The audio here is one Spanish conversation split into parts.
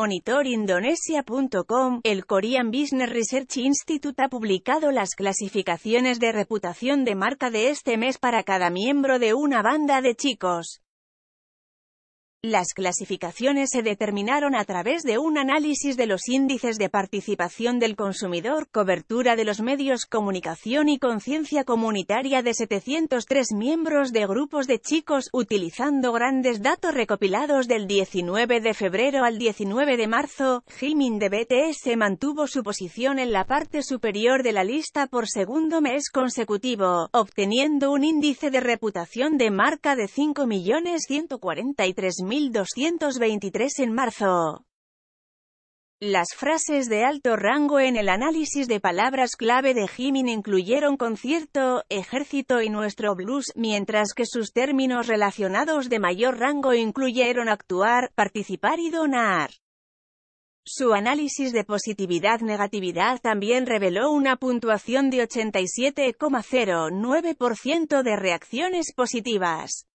monitorindonesia.com, el Korean Business Research Institute ha publicado las clasificaciones de reputación de marca de este mes para cada miembro de una banda de chicos. Las clasificaciones se determinaron a través de un análisis de los índices de participación del consumidor, cobertura de los medios, comunicación y conciencia comunitaria de 703 miembros de grupos de chicos, utilizando grandes datos recopilados del 19 de febrero al 19 de marzo. Jimin de BTS mantuvo su posición en la parte superior de la lista por segundo mes consecutivo, obteniendo un índice de reputación de marca de 5.143.000. 1223 en marzo. Las frases de alto rango en el análisis de palabras clave de Jimin incluyeron concierto, ejército y nuestro blues, mientras que sus términos relacionados de mayor rango incluyeron actuar, participar y donar. Su análisis de positividad-negatividad también reveló una puntuación de 87,09% de reacciones positivas.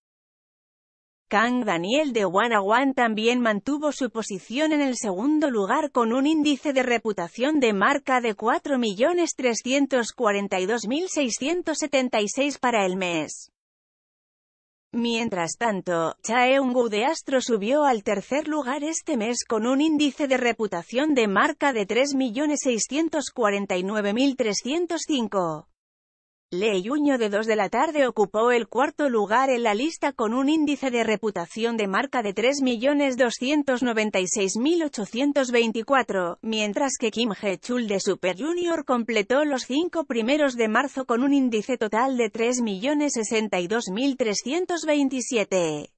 Kang Daniel de Wanawan también mantuvo su posición en el segundo lugar con un índice de reputación de marca de 4.342.676 para el mes. Mientras tanto, Chaeungu de Astro subió al tercer lugar este mes con un índice de reputación de marca de 3.649.305. Leyuño de 2 de la tarde ocupó el cuarto lugar en la lista con un índice de reputación de marca de 3.296.824, mientras que Kim Chul de Super Junior completó los cinco primeros de marzo con un índice total de 3.062.327.